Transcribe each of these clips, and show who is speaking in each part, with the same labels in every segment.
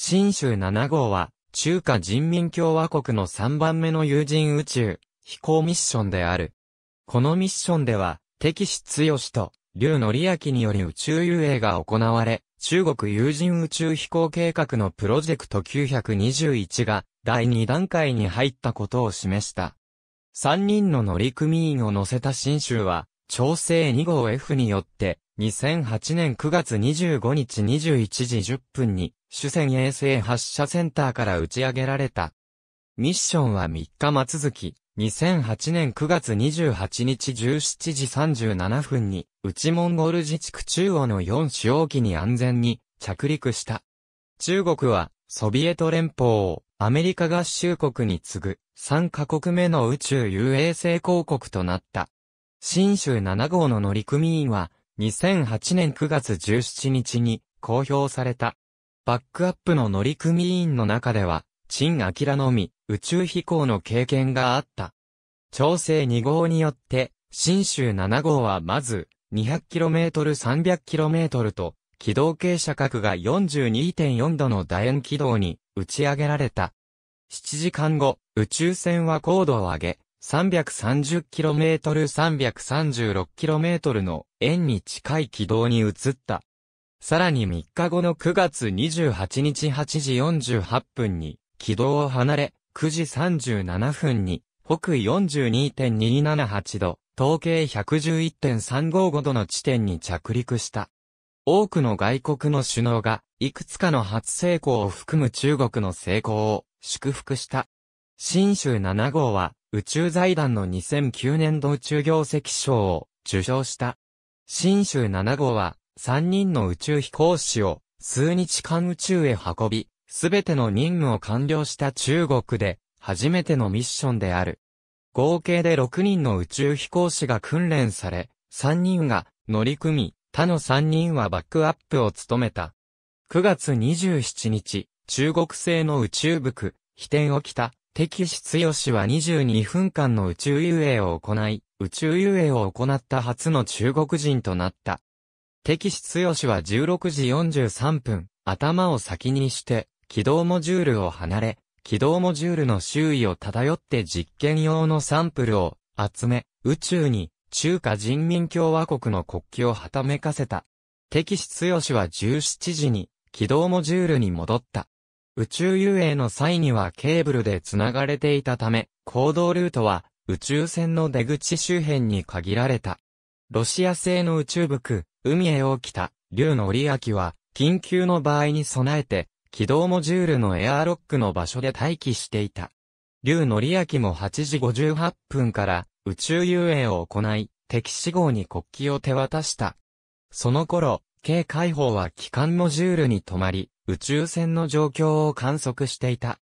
Speaker 1: 新州7号は、中華人民共和国の3番目の有人宇宙、飛行ミッションである。このミッションでは、敵志強と、劉則明により宇宙遊泳が行われ、中国有人宇宙飛行計画のプロジェクト921が、第2段階に入ったことを示した。3人の乗組員を乗せた新州は、調整2号 F によって、2008年9月25日21時10分に、主戦衛星発射センターから打ち上げられた。ミッションは3日末続き、2008年9月28日17時37分に、内モンゴル自治区中央の4主要機に安全に着陸した。中国は、ソビエト連邦をアメリカ合衆国に次ぐ3カ国目の宇宙遊衛星公国となった。新州7号の乗組員は2008年9月17日に公表された。バックアップの乗組員の中では、陳明のみ宇宙飛行の経験があった。調整2号によって、新州7号はまず、200km、300km と、軌道傾斜角が42.4度の楕円軌道に打ち上げられた。7時間後、宇宙船は高度を上げ、330km336km の円に近い軌道に移った。さらに3日後の9月28日8時48分に軌道を離れ、9時37分に北緯42.278度、統計111.355度の地点に着陸した。多くの外国の首脳が、いくつかの初成功を含む中国の成功を祝福した。新州7号は、宇宙財団の2009年度宇宙業績賞を受賞した。新州7号は、3人の宇宙飛行士を数日間宇宙へ運び、すべての任務を完了した中国で、初めてのミッションである。合計で6人の宇宙飛行士が訓練され、3人が乗り組み、他の3人はバックアップを務めた。9月27日、中国製の宇宙服、飛天を着た敵出義は22分間の宇宙遊泳を行い、宇宙遊泳を行った初の中国人となった。敵出義は16時43分、頭を先にして、軌道モジュールを離れ、軌道モジュールの周囲を漂って実験用のサンプルを集め、宇宙に中華人民共和国の国旗をはためかせた。敵出義は17時に軌道モジュールに戻った。宇宙遊泳の際にはケーブルで繋がれていたため、行動ルートは宇宙船の出口周辺に限られた。ロシア製の宇宙服、海へ起きた、竜の折明は、緊急の場合に備えて、軌道モジュールのエアーロックの場所で待機していた。竜のりあきも8時58分から宇宙遊泳を行い、敵死号に国旗を手渡した。その頃、軽解放は機関モジュールに止まり、宇宙船の状況を観測していた。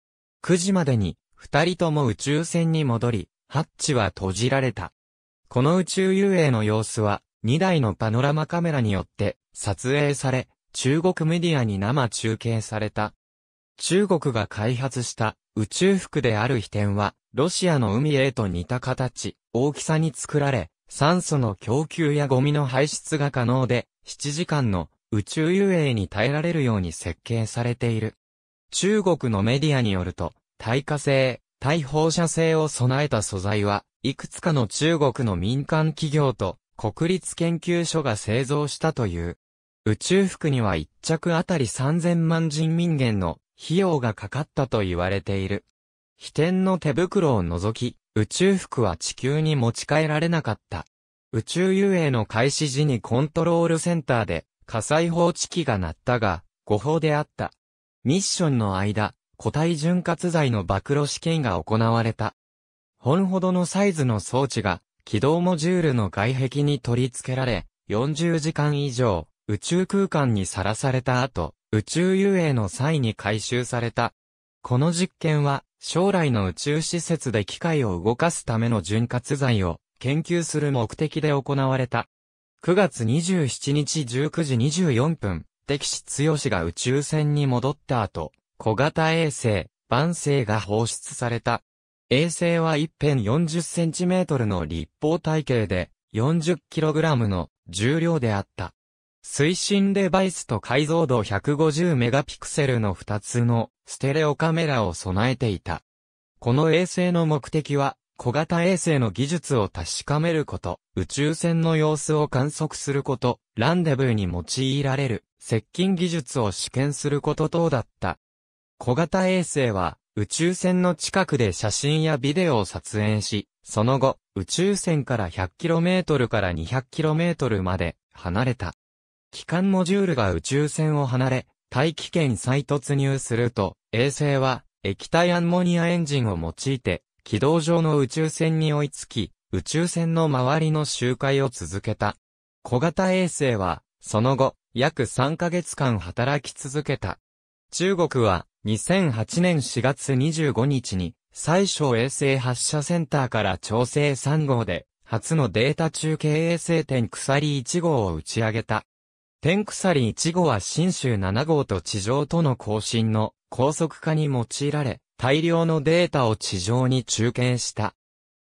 Speaker 1: 9時までに、二人とも宇宙船に戻り、ハッチは閉じられた。この宇宙遊泳の様子は、2台のパノラマカメラによって撮影され、中国メディアに生中継された。中国が開発した宇宙服である飛天は、ロシアの海へと似た形、大きさに作られ、酸素の供給やゴミの排出が可能で、7時間の宇宙遊泳に耐えられるように設計されている。中国のメディアによると、耐火性、耐放射性を備えた素材は、いくつかの中国の民間企業と国立研究所が製造したという。宇宙服には一着あたり3000万人民元の費用がかかったと言われている。飛天の手袋を除き、宇宙服は地球に持ち帰られなかった。宇宙遊泳の開始時にコントロールセンターで火災報知器が鳴ったが、誤報であった。ミッションの間、固体潤滑剤の暴露試験が行われた。本ほどのサイズの装置が、軌道モジュールの外壁に取り付けられ、40時間以上、宇宙空間にさらされた後、宇宙遊泳の際に回収された。この実験は、将来の宇宙施設で機械を動かすための潤滑剤を研究する目的で行われた。9月27日19時24分、敵視強が宇宙船に戻った後、小型衛星、万星が放出された。衛星は一辺 40cm の立方体系で、40kg の重量であった。推進デバイスと解像度1 5 0セルの2つのステレオカメラを備えていた。この衛星の目的は小型衛星の技術を確かめること、宇宙船の様子を観測すること、ランデブーに用いられる、接近技術を試験すること等だった。小型衛星は、宇宙船の近くで写真やビデオを撮影し、その後、宇宙船から 100km から 200km まで離れた。機関モジュールが宇宙船を離れ、大気圏再突入すると、衛星は液体アンモニアエンジンを用いて軌道上の宇宙船に追いつき、宇宙船の周りの周回を続けた。小型衛星は、その後、約3ヶ月間働き続けた。中国は、2008年4月25日に、最小衛星発射センターから調整3号で、初のデータ中継衛星天鎖1号を打ち上げた。天鎖1号は新州7号と地上との交信の高速化に用いられ、大量のデータを地上に中継した。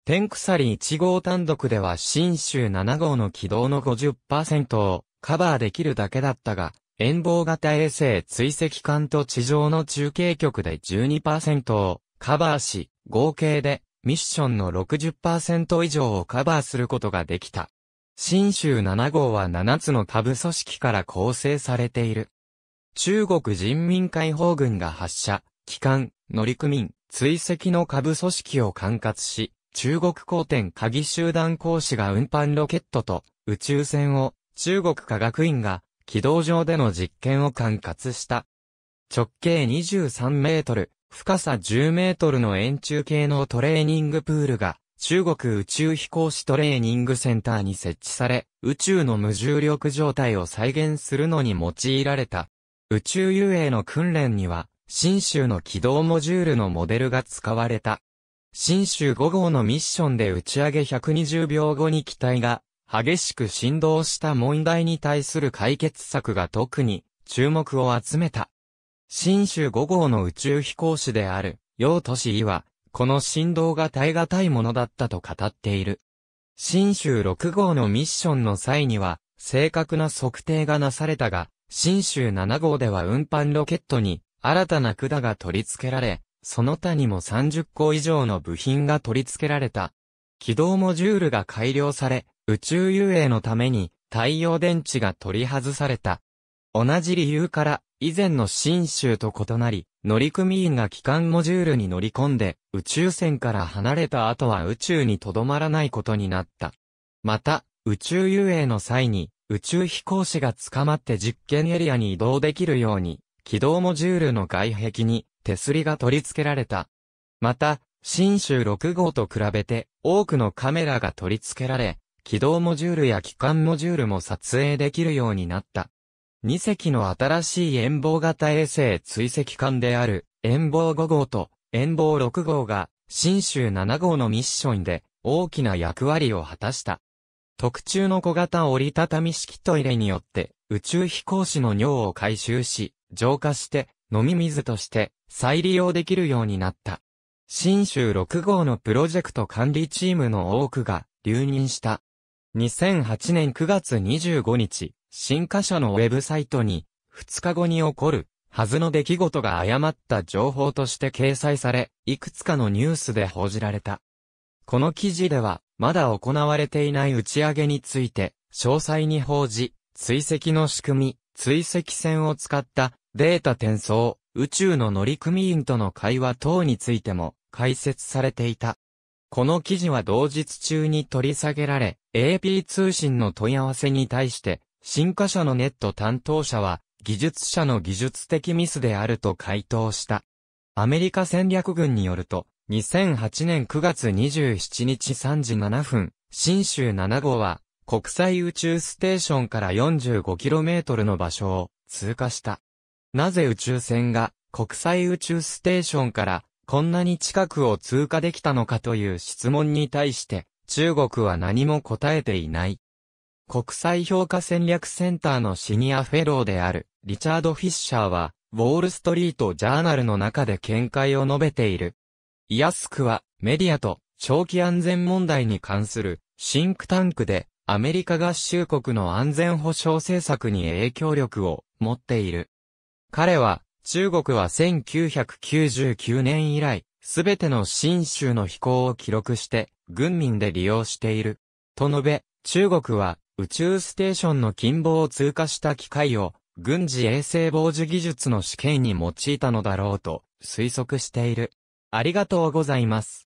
Speaker 1: 天鎖1号単独では新州7号の軌道の50%をカバーできるだけだったが、遠望型衛星追跡艦と地上の中継局で12%をカバーし、合計でミッションの60%以上をカバーすることができた。新州7号は7つの下部組織から構成されている。中国人民解放軍が発射、機関、乗組員、追跡の下部組織を管轄し、中国公典鍵集団講師が運搬ロケットと宇宙船を中国科学院が軌道上での実験を管轄した。直径23メートル、深さ10メートルの円柱形のトレーニングプールが中国宇宙飛行士トレーニングセンターに設置され、宇宙の無重力状態を再現するのに用いられた。宇宙遊泳の訓練には、新州の軌道モジュールのモデルが使われた。新州5号のミッションで打ち上げ120秒後に機体が激しく振動した問題に対する解決策が特に注目を集めた。新州5号の宇宙飛行士である、ト都市は、この振動が耐え難いものだったと語っている。新州6号のミッションの際には、正確な測定がなされたが、新州7号では運搬ロケットに新たな管が取り付けられ、その他にも30個以上の部品が取り付けられた。軌道モジュールが改良され、宇宙遊泳のために太陽電池が取り外された。同じ理由から、以前の新州と異なり、乗組員が機関モジュールに乗り込んで、宇宙船から離れた後は宇宙に留まらないことになった。また、宇宙遊泳の際に、宇宙飛行士が捕まって実験エリアに移動できるように、軌道モジュールの外壁に手すりが取り付けられた。また、新州6号と比べて多くのカメラが取り付けられ、軌道モジュールや機関モジュールも撮影できるようになった。2隻の新しい遠望型衛星追跡艦である遠望5号と遠望6号が新州7号のミッションで大きな役割を果たした。特注の小型折りたたみ式トイレによって宇宙飛行士の尿を回収し、浄化して、飲み水として再利用できるようになった。新州6号のプロジェクト管理チームの多くが留任した。2008年9月25日、新華社のウェブサイトに、2日後に起こる、はずの出来事が誤った情報として掲載され、いくつかのニュースで報じられた。この記事では、まだ行われていない打ち上げについて、詳細に報じ、追跡の仕組み、追跡船を使ったデータ転送、宇宙の乗組員との会話等についても解説されていた。この記事は同日中に取り下げられ、AP 通信の問い合わせに対して、新華社のネット担当者は、技術者の技術的ミスであると回答した。アメリカ戦略軍によると、2008年9月27日3時7分、新州7号は、国際宇宙ステーションから 45km の場所を通過した。なぜ宇宙船が国際宇宙ステーションからこんなに近くを通過できたのかという質問に対して中国は何も答えていない。国際評価戦略センターのシニアフェローであるリチャード・フィッシャーはウォールストリート・ジャーナルの中で見解を述べている。イアスクはメディアと長期安全問題に関するシンクタンクでアメリカ合衆国の安全保障政策に影響力を持っている。彼は、中国は1999年以来、すべての新州の飛行を記録して、軍民で利用している。と述べ、中国は、宇宙ステーションの近傍を通過した機械を、軍事衛星防止技術の試験に用いたのだろうと推測している。ありがとうございます。